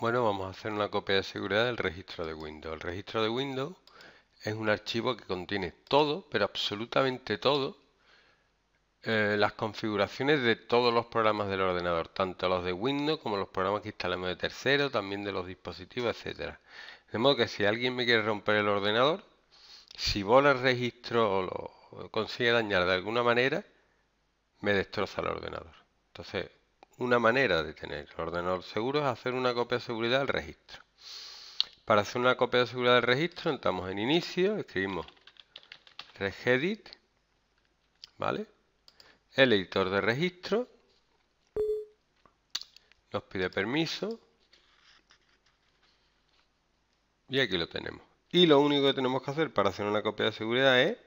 Bueno, vamos a hacer una copia de seguridad del registro de Windows. El registro de Windows es un archivo que contiene todo, pero absolutamente todo, eh, las configuraciones de todos los programas del ordenador, tanto los de Windows como los programas que instalamos de tercero, también de los dispositivos, etcétera. De modo que si alguien me quiere romper el ordenador, si vola el registro o lo consigue dañar de alguna manera, me destroza el ordenador. Entonces, una manera de tener el ordenador seguro es hacer una copia de seguridad del registro. Para hacer una copia de seguridad del registro entramos en inicio, escribimos regedit, ¿vale? El editor de registro nos pide permiso y aquí lo tenemos. Y lo único que tenemos que hacer para hacer una copia de seguridad es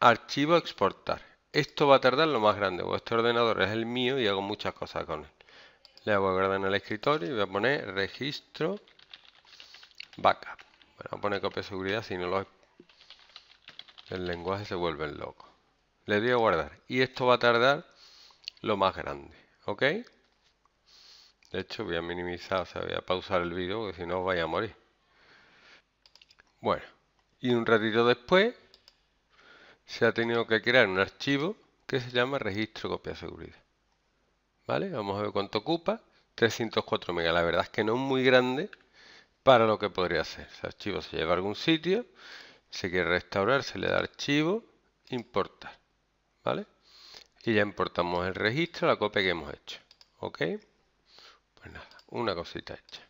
archivo exportar esto va a tardar lo más grande, este ordenador es el mío y hago muchas cosas con él. Le voy a guardar en el escritorio y voy a poner registro backup. Bueno, voy a poner copia de seguridad, si no lo el lenguaje se vuelve loco. Le doy a guardar y esto va a tardar lo más grande, ¿ok? De hecho voy a minimizar, o sea, voy a pausar el vídeo porque si no vaya a morir. Bueno, y un ratito después se ha tenido que crear un archivo que se llama registro copia seguridad. ¿Vale? Vamos a ver cuánto ocupa. 304 MB. La verdad es que no es muy grande para lo que podría hacer. Ese archivo se lleva a algún sitio, se quiere restaurar, se le da archivo, importar. ¿Vale? Y ya importamos el registro, la copia que hemos hecho. ¿Ok? Pues nada, una cosita hecha.